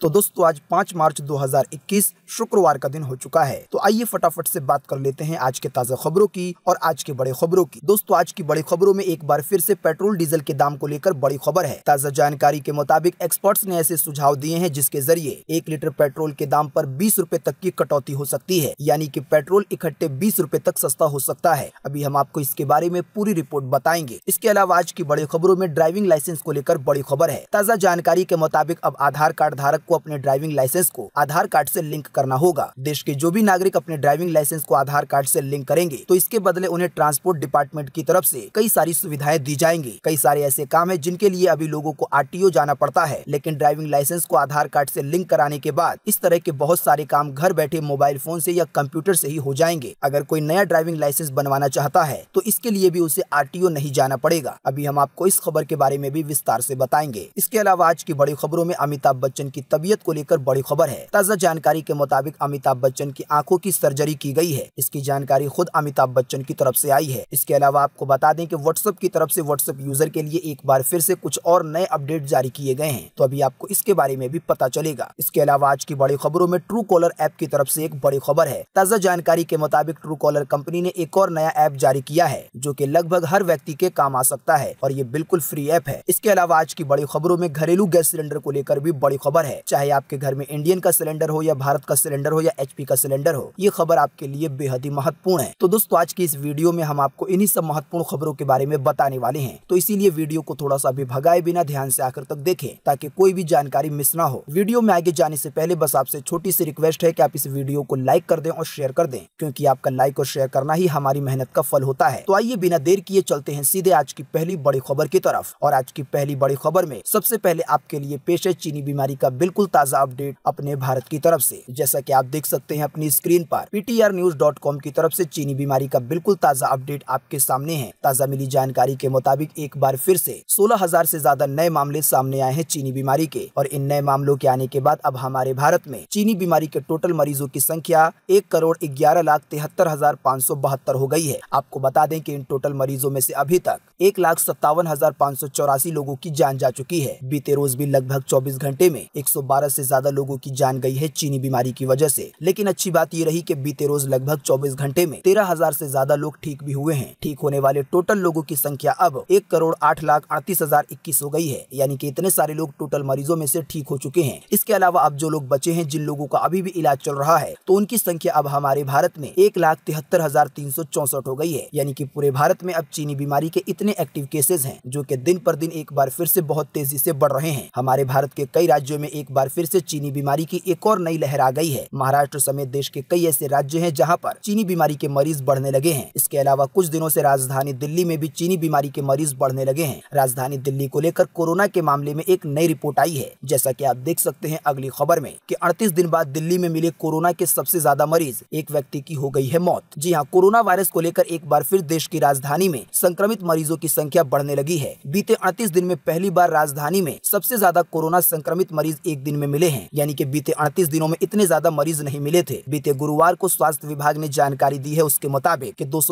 तो दोस्तों आज 5 मार्च 2021 शुक्रवार का दिन हो चुका है तो आइए फटाफट से बात कर लेते हैं आज के ताज़ा खबरों की और आज के बड़े खबरों की दोस्तों आज की बड़ी खबरों में एक बार फिर से पेट्रोल डीजल के दाम को लेकर बड़ी खबर है ताज़ा जानकारी के मुताबिक एक्सपर्ट्स ने ऐसे सुझाव दिए हैं जिसके जरिए एक लीटर पेट्रोल के दाम आरोप बीस रूपए तक की कटौती हो सकती है यानी की पेट्रोल इकट्ठे बीस रूपए तक सस्ता हो सकता है अभी हम आपको इसके बारे में पूरी रिपोर्ट बताएंगे इसके अलावा आज की बड़ी खबरों में ड्राइविंग लाइसेंस को लेकर बड़ी खबर है ताज़ा जानकारी के मुताबिक अब आधार कार्ड धारक को अपने ड्राइविंग लाइसेंस को आधार कार्ड से लिंक करना होगा देश के जो भी नागरिक अपने ड्राइविंग लाइसेंस को आधार कार्ड से लिंक करेंगे तो इसके बदले उन्हें ट्रांसपोर्ट डिपार्टमेंट की तरफ से कई सारी सुविधाएं दी जाएंगी कई सारे ऐसे काम है जिनके लिए अभी लोगों को आर जाना पड़ता है लेकिन ड्राइविंग लाइसेंस को आधार कार्ड ऐसी लिंक कराने के बाद इस तरह के बहुत सारे काम घर बैठे मोबाइल फोन ऐसी या कंप्यूटर ऐसी ही हो जाएंगे अगर कोई नया ड्राइविंग लाइसेंस बनवाना चाहता है तो इसके लिए भी उसे आर नहीं जाना पड़ेगा अभी हम आपको इस खबर के बारे में भी विस्तार ऐसी बताएंगे इसके अलावा आज की बड़ी खबरों में अमिताभ बच्चन की तबीयत को लेकर बड़ी खबर है ताज़ा जानकारी के मुताबिक अमिताभ बच्चन की आंखों की सर्जरी की गई है इसकी जानकारी खुद अमिताभ बच्चन की तरफ से आई है इसके अलावा आपको बता दें कि व्हाट्सएप की तरफ से व्हाट्सएप यूजर के लिए एक बार फिर से कुछ और नए अपडेट जारी किए गए हैं तो अभी आपको इसके बारे में भी पता चलेगा इसके अलावा आज की बड़ी खबरों में ट्रू कॉलर ऐप की तरफ से एक बड़ी खबर है ताज़ा जानकारी के मुताबिक ट्रू कॉलर कंपनी ने एक और नया ऐप जारी किया है जो की लगभग हर व्यक्ति के काम आ सकता है और ये बिल्कुल फ्री ऐप है इसके अलावा आज की बड़ी खबरों में घरेलू गैस सिलेंडर को लेकर भी बड़ी खबर है चाहे आपके घर में इंडियन का सिलेंडर हो या भारत का सिलेंडर हो या एचपी का सिलेंडर हो ये खबर आपके लिए बेहद ही महत्वपूर्ण है तो दोस्तों आज की इस वीडियो में हम आपको इन्हीं सब महत्वपूर्ण खबरों के बारे में बताने वाले हैं तो इसीलिए वीडियो को थोड़ा सा भी भगाए बिना ध्यान से आकर तक देखें ताकि कोई भी जानकारी मिस ना हो वीडियो में आगे जाने से पहले बस आपसे छोटी सी रिक्वेस्ट है कि आप इस वीडियो को लाइक कर दें और शेयर कर दें क्योंकि आपका लाइक और शेयर करना ही हमारी मेहनत का फल होता है तो आइए बिना देर किए चलते हैं सीधे आज की पहली बड़ी खबर की तरफ और आज की पहली बड़ी खबर में सबसे पहले आपके लिए पेश है चीनी बीमारी का बिल्कुल बिल्कुल ताजा अपडेट अपने भारत की तरफ से जैसा कि आप देख सकते हैं अपनी स्क्रीन पर आर न्यूज डॉट कॉम की तरफ से चीनी बीमारी का बिल्कुल ताजा अपडेट आपके सामने है ताजा मिली जानकारी के मुताबिक एक बार फिर से सोलह हजार से ज्यादा नए मामले सामने आए हैं चीनी बीमारी के और इन नए मामलों के आने के बाद अब हमारे भारत में चीनी बीमारी के टोटल मरीजों की संख्या एक करोड़ ग्यारह लाख तिहत्तर हजार पाँच सौ बहत्तर हो गई है आपको बता दें कि इन टोटल मरीजों में से अभी तक एक लाख सत्तावन हजार पाँच सौ चौरासी लोगों की जान जा चुकी है बीते रोज भी लगभग चौबीस घंटे में एक सौ 112 से ज्यादा लोगों की जान गई है चीनी बीमारी की वजह से लेकिन अच्छी बात ये रही कि बीते रोज लगभग 24 घंटे में तेरह हजार से ज्यादा लोग ठीक भी हुए हैं ठीक होने वाले टोटल लोगों की संख्या अब एक करोड़ आठ लाख अड़तीस हजार इक्कीस हो गई है यानी कि इतने सारे लोग टोटल मरीजों में से ठीक हो चुके हैं इसके अलावा अब जो लोग बचे हैं जिन लोगों का अभी भी इलाज चल रहा है तो उनकी संख्या अब हमारे भारत में एक लाख तिहत्तर हजार तीन सौ चौसठ हो गई है यानी कि पूरे भारत में अब चीनी बीमारी के इतने एक्टिव केसेज हैं जो कि दिन पर दिन एक बार फिर से बहुत तेजी से बढ़ रहे हैं हमारे भारत के कई राज्यों में एक बार फिर से चीनी बीमारी की एक और नई लहर आ गई है महाराष्ट्र समेत देश के कई ऐसे राज्य हैं जहां पर चीनी बीमारी के मरीज बढ़ने लगे हैं इसके अलावा कुछ दिनों से राजधानी दिल्ली में भी चीनी बीमारी के मरीज बढ़ने लगे हैं राजधानी दिल्ली को लेकर कोरोना के मामले में एक नई रिपोर्ट आई है जैसा की आप देख सकते हैं अगली खबर में की अड़तीस दिन बाद दिल्ली में मिले कोरोना के सबसे ज्यादा मरीज एक व्यक्ति की हो गयी है मौत जी हाँ कोरोना वायरस को लेकर एक बार फिर देश की राजधानी में संक्रमित मरीजों की संख्या बढ़ने लगी है बीते अड़तीस दिन में पहली बार राजधानी में सबसे ज्यादा कोरोना संक्रमित मरीज एक दिन में मिले हैं यानी कि बीते अड़तीस दिनों में इतने ज्यादा मरीज नहीं मिले थे बीते गुरुवार को स्वास्थ्य विभाग ने जानकारी दी है उसके मुताबिक कि दो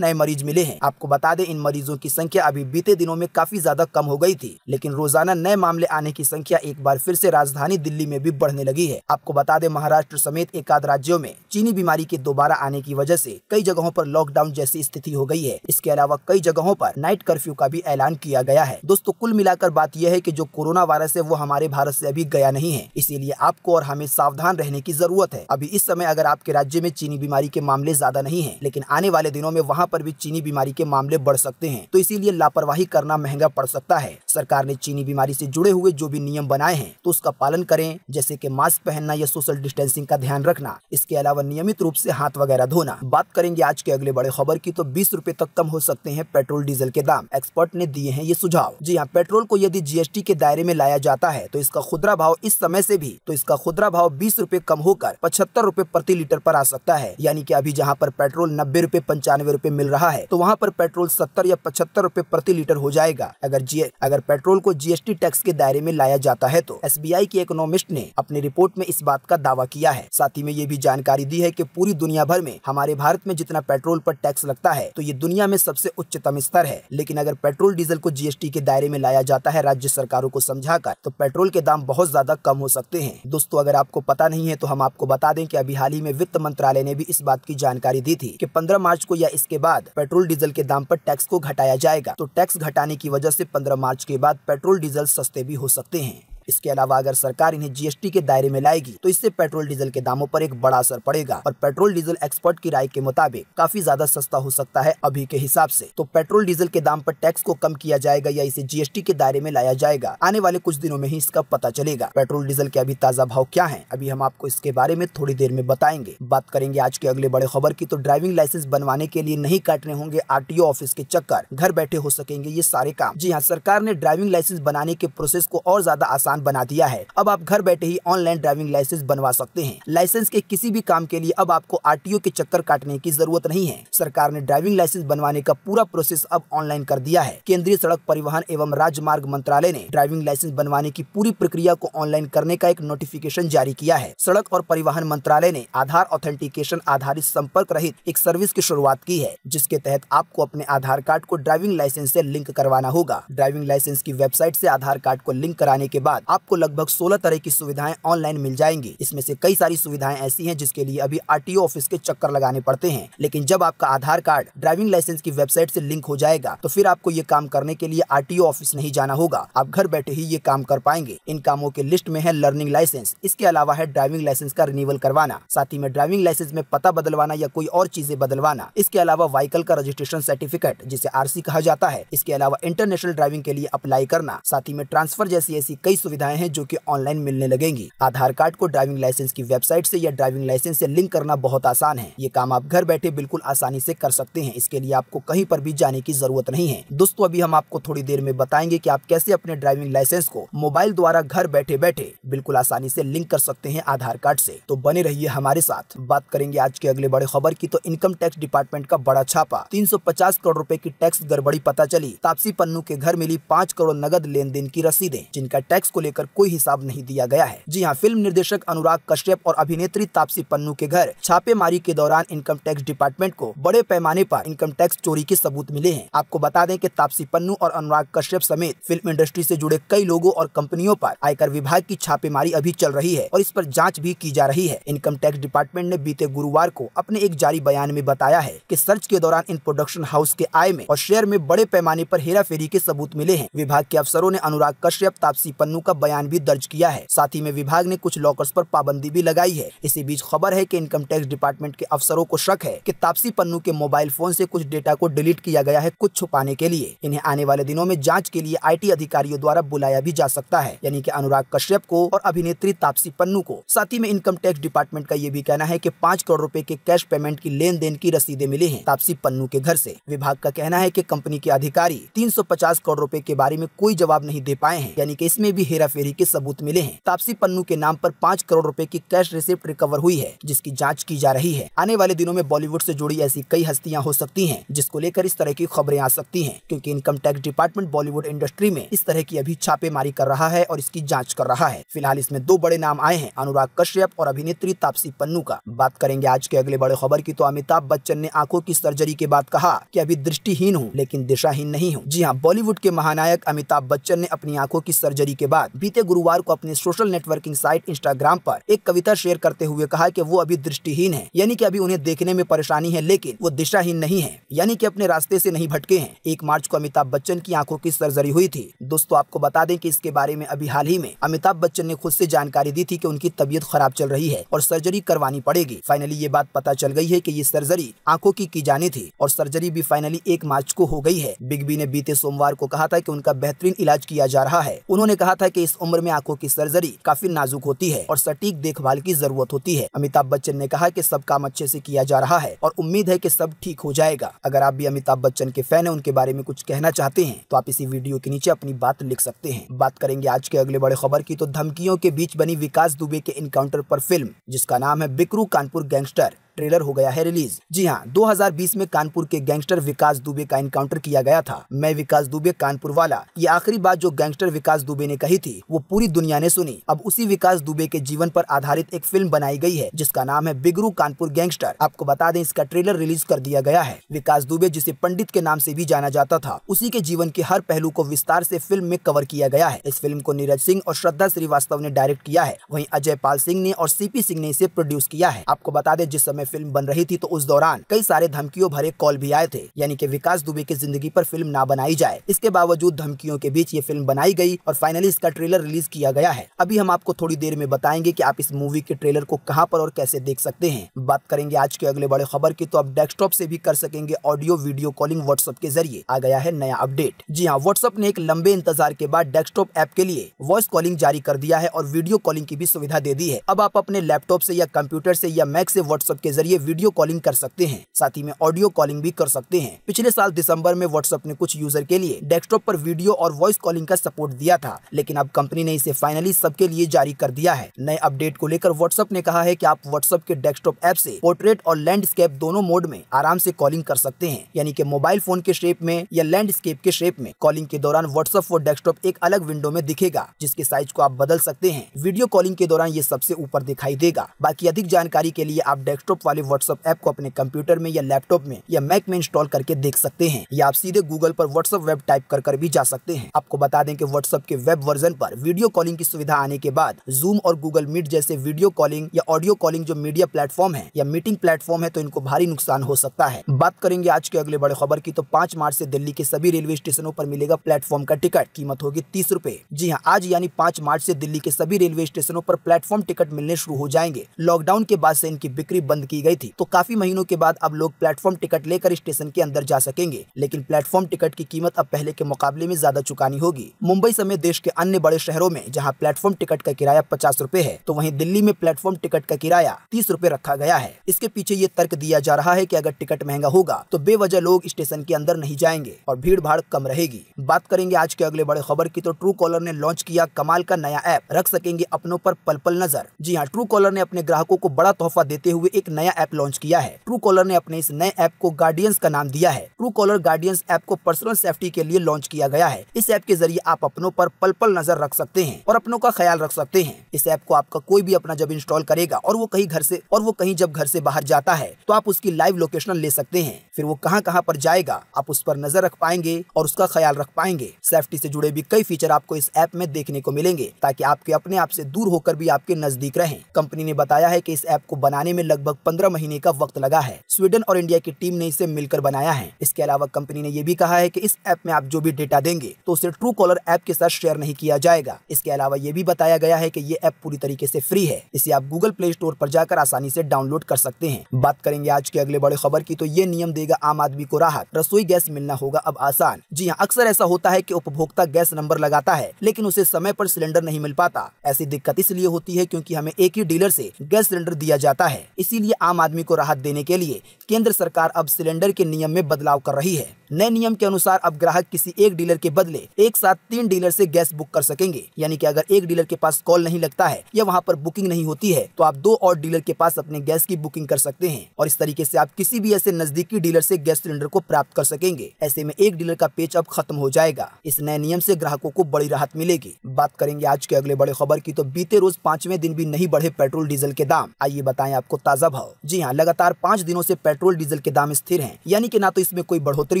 नए मरीज मिले हैं आपको बता दें इन मरीजों की संख्या अभी बीते दिनों में काफी ज्यादा कम हो गयी थी लेकिन रोजाना नए मामले आने की संख्या एक बार फिर ऐसी राजधानी दिल्ली में भी बढ़ने लगी है आपको बता दें महाराष्ट्र समेत एकाध राज्यों में चीनी बीमारी के दोबारा आने की वजह ऐसी कई जगहों आरोप लॉकडाउन जैसी स्थिति हो गयी है इसके अलावा कई जगहों आरोप नाइट कर्फ्यू का भी ऐलान किया गया है दोस्तों कुल मिलाकर बात यह है की जो कोरोना वायरस है वो हमारे भारत से अभी गया गया नहीं है इसीलिए आपको और हमें सावधान रहने की जरूरत है अभी इस समय अगर आपके राज्य में चीनी बीमारी के मामले ज्यादा नहीं है लेकिन आने वाले दिनों में वहाँ पर भी चीनी बीमारी के मामले बढ़ सकते हैं तो इसीलिए लापरवाही करना महंगा पड़ सकता है सरकार ने चीनी बीमारी ऐसी जुड़े हुए जो भी नियम बनाए हैं तो उसका पालन करें जैसे की मास्क पहनना या सोशल डिस्टेंसिंग का ध्यान रखना इसके अलावा नियमित रूप ऐसी हाथ वगैरह धोना बात करेंगे आज के अगले बड़े खबर की तो बीस रूपए तक कम हो सकते हैं पेट्रोल डीजल के दाम एक्सपर्ट ने दिए हैं ये सुझाव जी हाँ पेट्रोल को यदि जीएसटी के दायरे में लाया जाता है तो इसका खुदरा भाव इस समय से भी तो इसका खुदरा भाव बीस रूपए कम होकर पचहत्तर रूपए प्रति लीटर पर आ सकता है यानी कि अभी जहाँ पर पेट्रोल नब्बे रूपए पंचानवे रूपए मिल रहा है तो वहाँ पर पेट्रोल सत्तर या पचहत्तर रूपए प्रति लीटर हो जाएगा अगर जी अगर पेट्रोल को जीएसटी टैक्स के दायरे में लाया जाता है तो एस के इकोनॉमिस्ट ने अपनी रिपोर्ट में इस बात का दावा किया है साथ ही में ये भी जानकारी दी है की पूरी दुनिया भर में हमारे भारत में जितना पेट्रोल आरोप टैक्स लगता है तो ये दुनिया में सबसे उच्चतम स्तर है लेकिन अगर पेट्रोल डीजल को जीएसटी के दायरे में लाया जाता है राज्य सरकारों को समझा तो पेट्रोल के दाम बहुत ज्यादा ज्यादा कम हो सकते हैं दोस्तों अगर आपको पता नहीं है तो हम आपको बता दें कि अभी हाल ही में वित्त मंत्रालय ने भी इस बात की जानकारी दी थी कि 15 मार्च को या इसके बाद पेट्रोल डीजल के दाम पर टैक्स को घटाया जाएगा तो टैक्स घटाने की वजह से 15 मार्च के बाद पेट्रोल डीजल सस्ते भी हो सकते हैं इसके अलावा अगर सरकार इन्हें जीएसटी के दायरे में लाएगी तो इससे पेट्रोल डीजल के दामों पर एक बड़ा असर पड़ेगा और पेट्रोल डीजल एक्सपर्ट की राय के मुताबिक काफी ज्यादा सस्ता हो सकता है अभी के हिसाब से तो पेट्रोल डीजल के दाम पर टैक्स को कम किया जाएगा या इसे जीएसटी के दायरे में लाया जाएगा आने वाले कुछ दिनों में ही इसका पता चलेगा पेट्रोल डीजल के अभी ताजा भाव क्या है अभी हम आपको इसके बारे में थोड़ी देर में बताएंगे बात करेंगे आज के अगले बड़े खबर की तो ड्राइविंग लाइसेंस बनवाने के लिए नहीं काटने होंगे आरटीओ ऑफिस के चक्कर घर बैठे हो सकेंगे ये सारे काम जी हाँ सरकार ने ड्राइविंग लाइसेंस बनाने के प्रोसेस को और ज्यादा आसान आसान बना दिया है अब आप घर बैठे ही ऑनलाइन ड्राइविंग लाइसेंस बनवा सकते हैं लाइसेंस के किसी भी काम के लिए अब आपको आर के चक्कर काटने की जरूरत नहीं है सरकार ने ड्राइविंग लाइसेंस बनवाने का पूरा प्रोसेस अब ऑनलाइन कर दिया है केंद्रीय सड़क परिवहन एवं राजमार्ग मंत्रालय ने ड्राइविंग लाइसेंस बनवाने की पूरी प्रक्रिया को ऑनलाइन करने का एक नोटिफिकेशन जारी किया है सड़क और परिवहन मंत्रालय ने आधार ऑथेंटिकेशन आधारित संपर्क रहित एक सर्विस की शुरुआत की है जिसके तहत आपको अपने आधार कार्ड को ड्राइविंग लाइसेंस से लिंक करवाना होगा ड्राइविंग लाइसेंस की वेबसाइट से आधार कार्ड को लिंक कराने के बाद बाद आपको लगभग सोलह तरह की सुविधाएं ऑनलाइन मिल जाएंगी इसमें से कई सारी सुविधाएं ऐसी हैं जिसके लिए अभी आरटीओ ऑफिस के चक्कर लगाने पड़ते हैं लेकिन जब आपका आधार कार्ड ड्राइविंग लाइसेंस की वेबसाइट से लिंक हो जाएगा तो फिर आपको ये काम करने के लिए आर ऑफिस नहीं जाना होगा आप घर बैठे ही ये काम कर पाएंगे इन कामों के लिस्ट में है लर्निंग लाइसेंस इसके अलावा है ड्राइविंग लाइसेंस का रिन्यूअल करवाना साथ ही में ड्राइविंग लाइसेंस में पता बदलवाना या कोई और चीजें बदलवाना इसके अलावा व्हीकल का रजिस्ट्रेशन सर्टिफिकेट जिसे आरसी कहा जाता है इसके अलावा इंटरनेशनल ड्राइविंग के लिए अप्लाई करना साथ ही में ट्रांसफर जैसी ऐसी कई सुविधाएं हैं जो कि ऑनलाइन मिलने लगेंगी आधार कार्ड को ड्राइविंग लाइसेंस की वेबसाइट से या ड्राइविंग लाइसेंस से लिंक करना बहुत आसान है ये काम आप घर बैठे बिल्कुल आसानी से कर सकते हैं इसके लिए आपको कहीं पर भी जाने की जरूरत नहीं है दोस्तों अभी हम आपको थोड़ी देर में बताएंगे की आप कैसे अपने ड्राइविंग लाइसेंस को मोबाइल द्वारा घर बैठे बैठे बिल्कुल आसानी ऐसी लिंक कर सकते हैं आधार कार्ड ऐसी तो बने रहिए हमारे साथ बात करेंगे आज के अगले बड़े खबर की तो इनकम टैक्स डिपार्टमेंट का बड़ा छापा तीन करोड़ रूपए की टैक्स गड़बड़ी पता चली तापसी पन्नू के घर मिली पाँच करोड़ नगद लेन देन की रसीदें जिनका टैक्स को लेकर कोई हिसाब नहीं दिया गया है जी हाँ फिल्म निर्देशक अनुराग कश्यप और अभिनेत्री तापसी पन्नू के घर छापेमारी के दौरान इनकम टैक्स डिपार्टमेंट को बड़े पैमाने आरोप इनकम टैक्स चोरी के सबूत मिले हैं आपको बता दें की तापसी पन्नू और अनुराग कश्यप समेत फिल्म इंडस्ट्री ऐसी जुड़े कई लोगों और कंपनियों आरोप आयकर विभाग की छापेमारी अभी चल रही है और इस पर जाँच भी की जा रही है इनकम टैक्स डिपार्टमेंट ने बीते गुरुवार को अपने एक जारी बयान में बताया है की सर्च के दौरान इन प्रोडक्शन हाउस के आय में और शेयर में बड़े पैमाने पर फेरी के सबूत मिले हैं विभाग के अफसरों ने अनुराग कश्यप तापसी पन्नू का का बयान भी दर्ज किया है साथ ही में विभाग ने कुछ लॉकर्स पर पाबंदी भी लगाई है इसी बीच खबर है कि इनकम टैक्स डिपार्टमेंट के अफसरों को शक है कि तापसी पन्नू के मोबाइल फोन से कुछ डेटा को डिलीट किया गया है कुछ छुपाने के लिए इन्हें आने वाले दिनों में जाँच के लिए आई अधिकारियों द्वारा बुलाया भी जा सकता है यानी की अनुराग कश्यप को और अभिनेत्री तापसी पन्नू को साथ ही में इनकम टैक्स डिपार्टमेंट का ये भी कहना है की पाँच करोड़ रूपए के कैश पेमेंट की लेन देन की रसीदे मिली है तापसी पन्नू के घर ऐसी विभाग का कहना है की कंपनी के अधिकारी तीन करोड़ रूपए के बारे में कोई जवाब नहीं दे पाए हैं यानी की इसमें भी हेराफेरी के सबूत मिले हैं तापसी पन्नू के नाम पर पाँच करोड़ रूपए की कैश रिसिप्ट रिकवर हुई है जिसकी जाँच की जा रही है आने वाले दिनों में बॉलीवुड ऐसी जुड़ी ऐसी कई हस्तियाँ हो सकती है जिसको लेकर इस तरह की खबरें आ सकती है क्यूँकी income tax department Bollywood industry में इस तरह की अभी छापेमारी कर रहा है और इसकी जाँच कर रहा है फिलहाल इसमें दो बड़े नाम आए हैं अनुराग कश्यप और अभिनेत्री तापसी पन्नू का बात करेंगे आज के अगले बड़े खबर की तो अमिताभ बच्चन ने आंखों की सर्जरी के बाद कहा कि अभी दृष्टिहीन हूँ लेकिन दिशाहीन नहीं हूँ जी हाँ बॉलीवुड के महानायक अमिताभ बच्चन ने अपनी आंखों की सर्जरी के बाद बीते गुरुवार को अपने सोशल नेटवर्किंग साइट इंस्टाग्राम पर एक कविता शेयर करते हुए कहा कि वो अभी दृष्टिहीन है यानी कि अभी उन्हें देखने में परेशानी है लेकिन वो दिशाहीन नहीं है यानी कि अपने रास्ते से नहीं भटके हैं एक मार्च को अमिताभ बच्चन की आंखों की सर्जरी हुई थी दोस्तों आपको बता दें की इसके बारे में अभी हाल ही में अमिताभ बच्चन ने खुद ऐसी जानकारी दी थी की उनकी तबीयत खराब चल रही है और सर्जरी करवानी पड़ेगी फाइनली ये बात पता चल गई है की ये सर्जरी आंखों की की जानी थी और सर्जरी भी फाइनली एक मार्च को हो गई है बिग बी ने बीते सोमवार को कहा था कि उनका बेहतरीन इलाज किया जा रहा है उन्होंने कहा था कि चलते तो इस उम्र में आंखों की सर्जरी काफी नाजुक होती है और सटीक देखभाल की जरूरत होती है अमिताभ बच्चन ने कहा की सब काम अच्छे से किया जा रहा है और उम्मीद है की सब ठीक हो जाएगा अगर आप भी अमिताभ बच्चन के फैन है उनके बारे में कुछ कहना चाहते हैं तो आप इसी वीडियो के नीचे अपनी बात लिख सकते हैं बात करेंगे आज के अगले बड़े खबर की तो धमकियों के बीच बनी विकास दुबे के इनकाउंटर आरोप फिल्म जिसका नाम है बिक्रू कानपुर गैंगस्टर ट्रेलर हो गया है रिलीज जी हाँ 2020 में कानपुर के गैंगस्टर विकास दुबे का इनकाउंटर किया गया था मैं विकास दुबे कानपुर वाला ये आखिरी बात जो गैंगस्टर विकास दुबे ने कही थी वो पूरी दुनिया ने सुनी अब उसी विकास दुबे के जीवन पर आधारित एक फिल्म बनाई गई है जिसका नाम है बिगरू कानपुर गैंगस्टर आपको बता दें इसका ट्रेलर रिलीज कर दिया गया है विकास दुबे जिसे पंडित के नाम ऐसी भी जाना जाता था उसी के जीवन के हर पहलू को विस्तार ऐसी फिल्म में कवर किया गया है इस फिल्म को नीरज सिंह और श्रद्धा श्रीवास्तव ने डायरेक्ट किया है वही अजय पाल सिंह ने और सीपी सिंह ने इसे प्रोड्यूस किया है आपको बता दें जिस समय में फिल्म बन रही थी तो उस दौरान कई सारे धमकियों भरे कॉल भी आए थे यानी कि विकास दुबे की जिंदगी पर फिल्म ना बनाई जाए इसके बावजूद धमकियों के बीच ये फिल्म बनाई गई और फाइनली इसका ट्रेलर रिलीज किया गया है अभी हम आपको थोड़ी देर में बताएंगे की आप इस मूवी के ट्रेलर को कहाँ पर और कैसे देख सकते हैं बात करेंगे आज के अगले बड़े खबर की तो आप डेस्कटॉप ऐसी भी कर सकेंगे ऑडियो वीडियो कॉलिंग व्हाट्सएप के जरिए आ गया है नया अपडेट जी हाँ व्हाट्सएप ने एक लंबे इंतजार के बाद डेस्कटॉप ऐप के लिए वॉइस कॉलिंग जारी कर दिया है और वीडियो कॉलिंग की भी सुविधा दे दी है अब आप अपने लैपटॉप से या कंप्यूटर से या मैक से व्हाट्सएप के जरिए वीडियो कॉलिंग कर सकते हैं साथ ही में ऑडियो कॉलिंग भी कर सकते हैं पिछले साल दिसंबर में व्हाट्सएप ने कुछ यूजर के लिए डेस्कटॉप पर वीडियो और वॉइस कॉलिंग का सपोर्ट दिया था लेकिन अब कंपनी ने इसे फाइनली सबके लिए जारी कर दिया है नए अपडेट को लेकर व्हाट्सएप ने कहा है की आप व्हाट्सएप के डेस्कटॉप ऐप ऐसी पोर्ट्रेट और लैंडस्केप दोनों मोड में आराम ऐसी कॉलिंग कर सकते हैं यानी की मोबाइल फोन के शेप में या लैंडस्केप के शेप में कॉलिंग के दौरान व्हाट्सएप और डेस्कटॉप एक अलग विंडो में दिखेगा जिसके साइज को आप बदल सकते हैं वीडियो कॉलिंग के दौरान ये सबसे ऊपर दिखाई देगा बाकी अधिक जानकारी के लिए आप डेस्कटॉप व्हाट्सअप वाले व्हाट्सअप ऐप को अपने कंप्यूटर में या लैपटॉप में या मैक में इंस्टॉल करके देख सकते हैं या आप सीधे गूगल पर व्हाट्सअप वेब टाइप कर कर भी जा सकते हैं आपको बता दें कि व्हाट्सअप के वेब वर्जन पर वीडियो कॉलिंग की सुविधा आने के बाद जूम और गूगल मीट जैसे वीडियो कॉलिंग या ऑडियो कॉलिंग जो मीडिया प्लेटफॉर्म है या मीटिंग प्लेटफॉर्म है तो इनको भारी नुकसान हो सकता है बात करेंगे आज के अगले बड़े खबर की तो पांच मार्च ऐसी दिल्ली के सभी रेलवे स्टेशनों आरोप मिलेगा प्लेटफॉर्म का टिकट कीमत होगी तीस रूपए जी हाँ आज यानी पांच मार्च ऐसी दिल्ली के सभी रेलवे स्टेशनों आरोप प्लेटफॉर्म टिकट मिलने शुरू हो जाएंगे लॉकडाउन के बाद ऐसी इनकी बिक्री बंद की गई थी तो काफी महीनों के बाद अब लोग प्लेटफॉर्म टिकट लेकर स्टेशन के अंदर जा सकेंगे लेकिन प्लेटफॉर्म टिकट की कीमत अब पहले के मुकाबले में ज्यादा चुकानी होगी मुंबई समेत देश के अन्य बड़े शहरों में जहाँ प्लेटफॉर्म टिकट का किराया पचास रूपए है तो वही दिल्ली में प्लेटफॉर्म टिकट का किराया तीस रूपए रखा गया है इसके पीछे ये तर्क दिया जा रहा है की अगर टिकट महंगा होगा तो बेवजह लोग स्टेशन के अंदर नहीं जाएंगे और भीड़ भाड़ कम रहेगी बात करेंगे आज के अगले बड़े खबर की तो ट्रू कॉलर ने लॉन्च किया कमाल का नया ऐप रख सकेंगे अपनों पर पल पल नजर जी हाँ ट्रू कॉलर ने अपने ग्राहकों को बड़ा तोहफा देते हुए एक नया ऐप लॉन्च किया है ट्रू कॉलर ने अपने इस नए ऐप को गार्डियंस का नाम दिया है ट्रू कॉलर गार्डियंस ऐप को पर्सनल सेफ्टी के लिए लॉन्च किया गया है इस ऐप के जरिए आप अपनों पर पल पल नजर रख सकते हैं और अपनों का ख्याल रख सकते हैं इस ऐप को आपका कोई भी अपना जब इंस्टॉल करेगा और वो कहीं घर ऐसी और वो कहीं जब घर ऐसी बाहर जाता है तो आप उसकी लाइव लोकेशन ले सकते हैं फिर वो कहाँ कहाँ आरोप जाएगा आप उस पर नजर रख पाएंगे और उसका ख्याल रख पाएंगे सेफ्टी ऐसी जुड़े भी कई फीचर आपको इस ऐप में देखने को मिलेंगे ताकि आपके अपने आप ऐसी दूर होकर भी आपके नजदीक रहे कंपनी ने बताया है की इस ऐप को बनाने में लगभग पंद्रह महीने का वक्त लगा है स्वीडन और इंडिया की टीम ने इसे मिलकर बनाया है इसके अलावा कंपनी ने यह भी कहा है की इस ऐप में आप जो भी डेटा देंगे तो उसे ट्रू कॉलर ऐप के साथ शेयर नहीं किया जाएगा इसके अलावा ये भी बताया गया है की ये ऐप पूरी तरीके ऐसी फ्री है इसे आप गूगल प्ले स्टोर आरोप जाकर आसानी ऐसी डाउनलोड कर सकते हैं बात करेंगे आज के अगले बड़े खबर की तो ये नियम देगा आम आदमी को राहत रसोई गैस मिलना होगा अब आसान जी हाँ अक्सर ऐसा होता है की उपभोक्ता गैस नंबर लगाता है लेकिन उसे समय पर सिलेंडर नहीं मिल पाता ऐसी दिक्कत इसलिए होती है क्योंकि हमें एक ही डीलर से गैस सिलेंडर दिया जाता है इसीलिए आम आदमी को राहत देने के लिए केंद्र सरकार अब सिलेंडर के नियम में बदलाव कर रही है नए नियम के अनुसार अब ग्राहक किसी एक डीलर के बदले एक साथ तीन डीलर से गैस बुक कर सकेंगे यानी कि अगर एक डीलर के पास कॉल नहीं लगता है या वहाँ पर बुकिंग नहीं होती है तो आप दो और डीलर के पास अपने गैस की बुकिंग कर सकते हैं और इस तरीके से आप किसी भी ऐसे नजदीकी डीलर से गैस सिलेंडर को प्राप्त कर सकेंगे ऐसे में एक डीलर का पेच अब खत्म हो जाएगा इस नए नियम से ग्राहकों को बड़ी राहत मिलेगी बात करेंगे आज के अगले बड़े खबर की तो बीते रोज पांचवें दिन भी नहीं बढ़े पेट्रोल डीजल के दाम आइए बताए आपको ताजा भाव जी हाँ लगातार पाँच दिनों से पेट्रोल डीजल के दाम स्थिर हैं यानी कि ना तो इसमें कोई बढ़ोतरी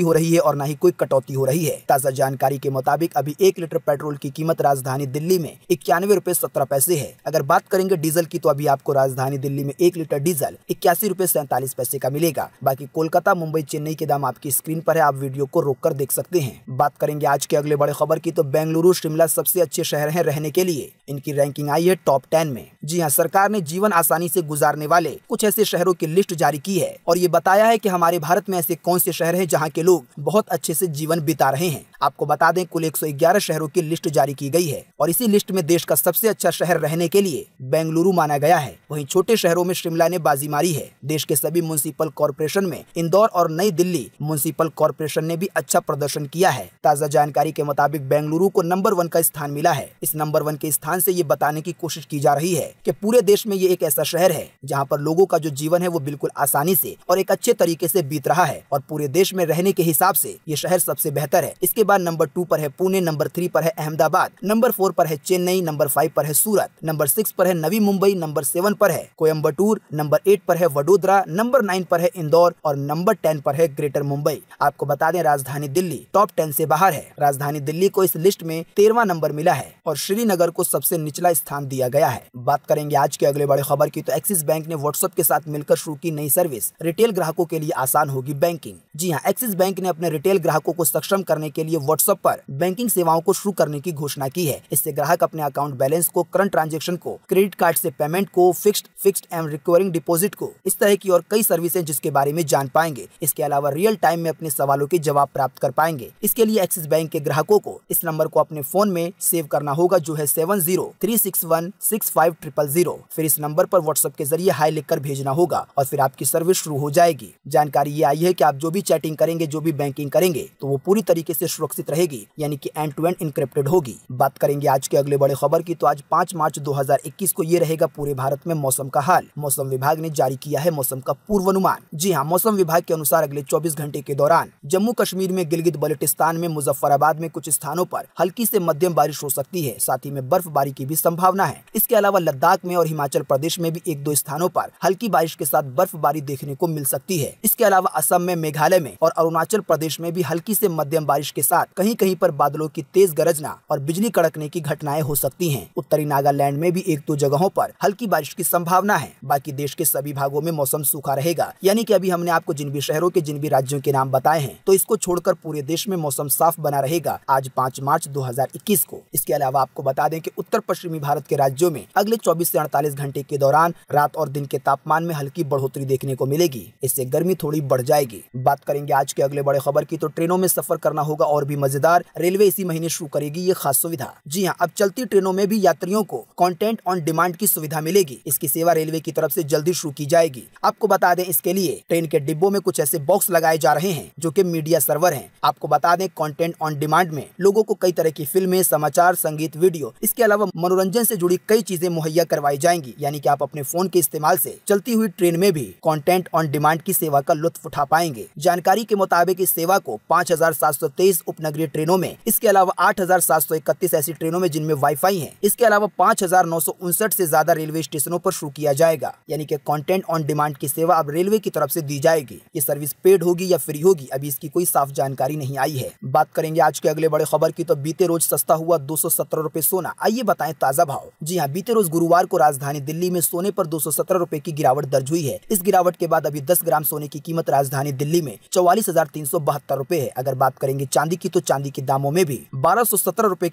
हो रही है और ना ही कोई कटौती हो रही है ताजा जानकारी के मुताबिक अभी एक लीटर पेट्रोल की कीमत राजधानी दिल्ली में इक्यानवे रूपए सत्रह पैसे है अगर बात करेंगे डीजल की तो अभी आपको राजधानी दिल्ली में एक लीटर डीजल इक्यासी रूपए सैतालीस पैसे का मिलेगा बाकी कोलकाता मुंबई चेन्नई के दाम आपकी स्क्रीन पर है आप वीडियो को रोक कर देख सकते हैं बात करेंगे आज के अगले बड़े खबर की तो बेंगलुरु शिमला सबसे अच्छे शहर है रहने के लिए इनकी रैंकिंग आई है टॉप टेन में जी हाँ सरकार ने जीवन आसानी से गुजारने वाले कुछ ऐसे ऐसे शहरों की लिस्ट जारी की है और ये बताया है की हमारे भारत में ऐसे कौन से शहर है जहाँ के लोग बहुत अच्छे से जीवन बिता रहे हैं आपको बता दें कुल 111 शहरों की लिस्ट जारी की गई है और इसी लिस्ट में देश का सबसे अच्छा शहर रहने के लिए बेंगलुरु माना गया है वहीं छोटे शहरों में शिमला ने बाजी मारी है देश के सभी म्यूनसिपल कॉरपोरेशन में इंदौर और नई दिल्ली म्यूनसिपल कॉरपोरेशन ने भी अच्छा प्रदर्शन किया है ताज़ा जानकारी के मुताबिक बेंगलुरु को नंबर वन का स्थान मिला है इस नंबर वन के स्थान ऐसी ये बताने की कोशिश की जा रही है की पूरे देश में ये एक ऐसा शहर है जहाँ पर लोगों का जो जीवन है वो बिल्कुल आसानी ऐसी और एक अच्छे तरीके ऐसी बीत रहा है और पूरे देश में रहने के हिसाब ऐसी ये शहर सबसे बेहतर है इसके गाजियाबाद नंबर टू पर है पुणे नंबर थ्री पर है अहमदाबाद नंबर फोर पर है चेन्नई नंबर फाइव पर है सूरत नंबर सिक्स पर है नवी मुंबई नंबर सेवन पर है कोयम्बटूर नंबर एट पर है वडोदरा नंबर नाइन पर है इंदौर और नंबर टेन पर है ग्रेटर मुंबई आपको बता दें राजधानी दिल्ली टॉप टेन से बाहर है राजधानी दिल्ली को इस लिस्ट में तेरवा नंबर मिला है और श्रीनगर को सबसे निचला स्थान दिया गया है बात करेंगे आज के अगले बड़े खबर की तो एक्सिस बैंक ने व्हाट्सएप के साथ मिलकर शुरू की नई सर्विस रिटेल ग्राहकों के लिए आसान होगी बैंकिंग जी हाँ एक्सिस बैंक ने अपने रिटेल ग्राहकों को सक्षम करने के लिए व्हाट्सएप पर बैंकिंग सेवाओं को शुरू करने की घोषणा की है इससे ग्राहक अपने अकाउंट बैलेंस को करंट ट्रांजेक्शन को क्रेडिट कार्ड से पेमेंट को fixed fixed and recurring deposit को इस तरह की और कई सर्विसेज जिसके बारे में जान पाएंगे इसके अलावा रियल टाइम में अपने सवालों के जवाब प्राप्त कर पाएंगे इसके लिए एक्सिस बैंक के ग्राहकों को इस नंबर को अपने फोन में सेव करना होगा जो है seven zero three six one six five triple zero फिर इस नंबर आरोप व्हाट्सएप के जरिए हाई लिख भेजना होगा और फिर आपकी सर्विस शुरू हो जाएगी जानकारी ये आई है की आप जो भी चैटिंग करेंगे जो भी बैंकिंग करेंगे तो वो पूरी तरीके ऐसी सुरक्षित रहेगी यानी कि एंड टू एंड इंक्रिप्टेड होगी बात करेंगे आज के अगले बड़े खबर की तो आज पाँच मार्च 2021 को ये रहेगा पूरे भारत में मौसम का हाल मौसम विभाग ने जारी किया है मौसम का पूर्वानुमान जी हाँ मौसम विभाग के अनुसार अगले चौबीस घंटे के दौरान जम्मू कश्मीर में गिलगित बल्टिस्तान में मुजफ्फराबाद में कुछ स्थानों पर हल्की से मध्यम बारिश हो सकती है साथ ही में बर्फबारी की भी संभावना है इसके अलावा लद्दाख में और हिमाचल प्रदेश में भी एक दो स्थानों पर हल्की बारिश के साथ बर्फबारी देखने को मिल सकती है इसके अलावा असम में मेघालय में और अरुणाचल प्रदेश में भी हल्की से मध्यम बारिश के साथ साथ कहीं कहीं पर बादलों की तेज गरजना और बिजली कड़कने की घटनाएं हो सकती हैं। उत्तरी नागालैंड में भी एक दो जगहों पर हल्की बारिश की संभावना है बाकी देश के सभी भागों में मौसम सूखा रहेगा यानी कि अभी हमने आपको जिन भी शहरों के जिन भी राज्यों के नाम बताए हैं तो इसको छोड़कर पूरे देश में मौसम साफ बना रहेगा आज पाँच मार्च दो को इसके अलावा आपको बता दें की उत्तर पश्चिमी भारत के राज्यों में अगले चौबीस ऐसी अड़तालीस घंटे के दौरान रात और दिन के तापमान में हल्की बढ़ोतरी देखने को मिलेगी इससे गर्मी थोड़ी बढ़ जाएगी बात करेंगे आज के अगले बड़े खबर की तो ट्रेनों में सफर करना होगा और भी मजेदार रेलवे इसी महीने शुरू करेगी ये खास सुविधा जी हाँ अब चलती ट्रेनों में भी यात्रियों को कंटेंट ऑन डिमांड की सुविधा मिलेगी इसकी सेवा रेलवे की तरफ ऐसी जल्दी शुरू की जाएगी आपको बता दें इसके लिए ट्रेन के डिब्बों में कुछ ऐसे बॉक्स लगाए जा रहे हैं जो की मीडिया सर्वर है आपको बता दें कॉन्टेंट ऑन डिमांड में लोगो को कई तरह की फिल्में समाचार संगीत वीडियो इसके अलावा मनोरंजन से जुड़ी कई चीजें मुहैया करवाई जाएंगी यानी कि आप अपने फोन के इस्तेमाल से चलती हुई ट्रेन में भी कंटेंट ऑन डिमांड की सेवा का लुत्फ उठा पाएंगे जानकारी के मुताबिक इस सेवा को पाँच उपनगरीय ट्रेनों में इसके अलावा आठ ऐसी ट्रेनों में जिनमें वाईफाई है इसके अलावा पाँच से ज्यादा रेलवे स्टेशनों पर शुरू किया जाएगा यानी कि कंटेंट ऑन डिमांड की सेवा अब रेलवे की तरफ से दी जाएगी ये सर्विस पेड होगी या फ्री होगी अभी इसकी कोई साफ जानकारी नहीं आई है बात करेंगे आज के अगले बड़े खबर की तो बीते रोज सस्ता हुआ दो सौ सोना आइए बताए ताजा भाव जी हाँ बीते रोज गुरुवार को राजधानी दिल्ली में सोने आरोप दो सौ की गिरावट दर्ज हुई है इस गिरावट के बाद अभी दस ग्राम सोने की कीमत राजधानी दिल्ली में चौवालीस हजार तीन सौ बहत्तर रूपए है अगर बात करेंगे चांदी की तो चांदी के दामों में भी बारह सौ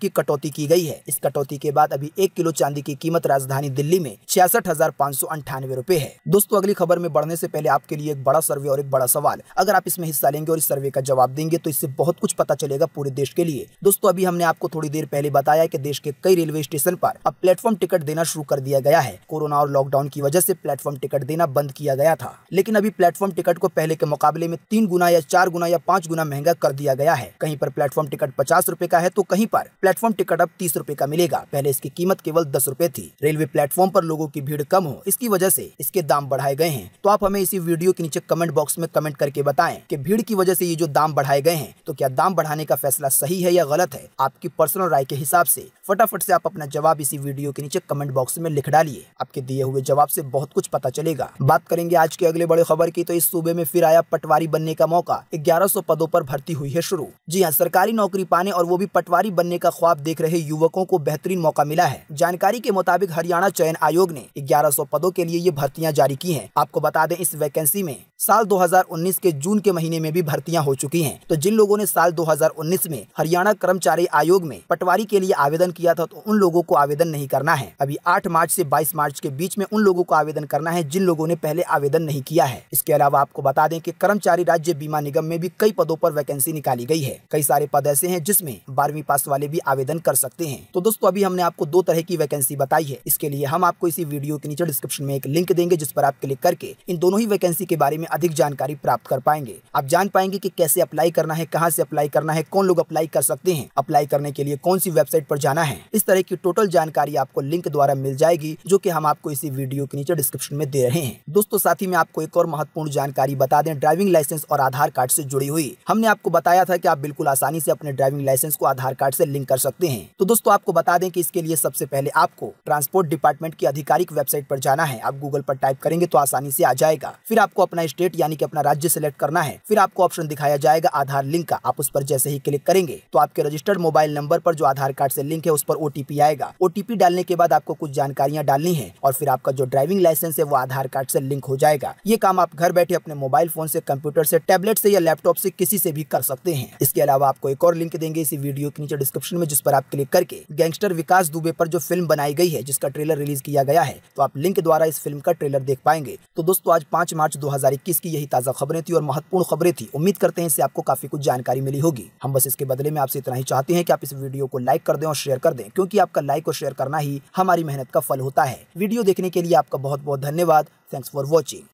की कटौती की गई है इस कटौती के बाद अभी एक किलो चांदी की कीमत राजधानी दिल्ली में छियासठ हजार पाँच सौ अंठानवे रूपए है दोस्तों अगली खबर में बढ़ने ऐसी पहले आपके लिए एक बड़ा सर्वे और एक बड़ा सवाल अगर आप इसमें हिस्सा लेंगे और इस सर्वे का जवाब देंगे तो इससे बहुत कुछ पता चलेगा पूरे देश के लिए दोस्तों अभी हमने आपको थोड़ी देर पहले बताया कि देश के कई रेलवे स्टेशन पर अब प्लेटफॉर्म टिकट देना शुरू कर दिया गया है कोरोना और लॉकडाउन की वजह से प्लेटफॉर्म टिकट देना बंद किया गया था लेकिन अभी प्लेटफॉर्म टिकट को पहले के मुकाबले में तीन गुना या चार गुना या पाँच गुना महंगा कर दिया गया है कहीं कहीं पर प्लेटफॉर्म टिकट पचास रूपए का है तो कहीं पर प्लेटफॉर्म टिकट अब तीस रूपए का मिलेगा पहले इसकी कीमत केवल दस रूपए थी रेलवे प्लेटफॉर्म पर लोगों की भीड़ कम हो इसकी वजह से इसके दाम बढ़ाए गए हैं तो आप हमें इसी वीडियो के नीचे कमेंट बॉक्स में कमेंट करके बताए की भीड़ की वजह ऐसी ये जो दाम बढ़ाए गए हैं तो क्या दाम बढ़ाने का फैसला सही है या गलत है आपकी पर्सनल राय के हिसाब ऐसी फटाफट ऐसी आप अपना जवाब इसी वीडियो के नीचे कमेंट बॉक्स में लिख डालिए आपके दिए हुए जवाब ऐसी बहुत कुछ पता चलेगा बात करेंगे आज के अगले बड़े खबर की तो इस सूबे में फिर आया पटवारी बनने का मौका ग्यारह पदों पर भर्ती हुई है शुरू जी हाँ, है सरकारी नौकरी पाने और वो भी पटवारी बनने का ख्वाब देख रहे युवकों को बेहतरीन मौका मिला है जानकारी के मुताबिक हरियाणा चयन आयोग ने 1100 पदों के लिए ये भर्तियां जारी की हैं। आपको बता दें इस वैकेंसी में साल 2019 के जून के महीने में भी भर्तियां हो चुकी हैं तो जिन लोगों ने साल 2019 में हरियाणा कर्मचारी आयोग में पटवारी के लिए आवेदन किया था तो उन लोगों को आवेदन नहीं करना है अभी आठ मार्च ऐसी बाईस मार्च के बीच में उन लोगों को आवेदन करना है जिन लोगों ने पहले आवेदन नहीं किया है इसके अलावा आपको बता दें की कर्मचारी राज्य बीमा निगम में भी कई पदों आरोप वैकेंसी निकाली गयी है कई सारे पद ऐसे हैं जिसमें बारहवीं पास वाले भी आवेदन कर सकते हैं तो दोस्तों अभी हमने आपको दो तरह की वैकेंसी बताई है इसके लिए हम आपको इसी वीडियो के नीचे डिस्क्रिप्शन में एक लिंक देंगे जिस पर आप क्लिक करके इन दोनों ही वैकेंसी के बारे में अधिक जानकारी प्राप्त कर पाएंगे आप जान पाएंगे की कैसे अप्लाई करना है कहाँ से अप्लाई करना है कौन लोग अप्लाई कर सकते हैं अप्लाई करने के लिए कौन सी वेबसाइट पर जाना है इस तरह की टोटल जानकारी आपको लिंक द्वारा मिल जाएगी जो की हम आपको इसी वीडियो के नीचे डिस्क्रिप्शन में दे रहे हैं दोस्तों साथ ही में आपको एक और महत्वपूर्ण जानकारी बता दें ड्राइविंग लाइसेंस और आधार कार्ड से जुड़ी हुई हमने आपको बताया था कि आप बिल्कुल बिल्कुल आसानी से अपने ड्राइविंग लाइसेंस को आधार कार्ड से लिंक कर सकते हैं तो दोस्तों आपको बता दें कि इसके लिए सबसे पहले आपको ट्रांसपोर्ट डिपार्टमेंट की आधिकारिक वेबसाइट पर जाना है आप गूगल पर टाइप करेंगे तो आसानी से आ जाएगा फिर आपको अपना स्टेट यानी कि अपना राज्य सिलेक्ट करना है फिर आपको ऑप्शन दिखाया जाएगा आधार लिंक का आप उस पर जैसे ही क्लिक करेंगे तो आपके रजिस्टर्ड मोबाइल नंबर पर जो आधार कार्ड से लिंक है उस पर ओटीपी आएगा ओटीपी डालने के बाद आपको कुछ जानकारियां डालनी है और फिर आपका जो ड्राइविंग लाइसेंस है वो आधार कार्ड से लिंक हो जाएगा ये काम आप घर बैठे अपने मोबाइल फोन से कंप्यूटर से टैबलेट से या लैपटॉप से किसी से भी कर सकते हैं इसके अलावा अलावा आपको एक और लिंक देंगे इसी वीडियो के नीचे डिस्क्रिप्शन में जिस पर आप क्लिक करके गैंगस्टर विकास दुबे पर जो फिल्म बनाई गई है जिसका ट्रेलर रिलीज किया गया है तो आप लिंक द्वारा इस फिल्म का ट्रेलर देख पाएंगे तो दोस्तों आज पांच मार्च दो की यही ताजा खबरें थी और महत्वपूर्ण खबरें थी उम्मीद करते हैं इसे आपको काफी कुछ जानकारी मिली होगी हम बस इसके बदले में आपसे इतना ही चाहते हैं कि आप इस वीडियो को लाइक कर दें और शेयर कर दें क्यूँकी आपका लाइक और शेयर करना ही हमारी मेहनत का फल होता है वीडियो देखने के लिए आपका बहुत बहुत धन्यवाद थैंक्स फॉर वॉचिंग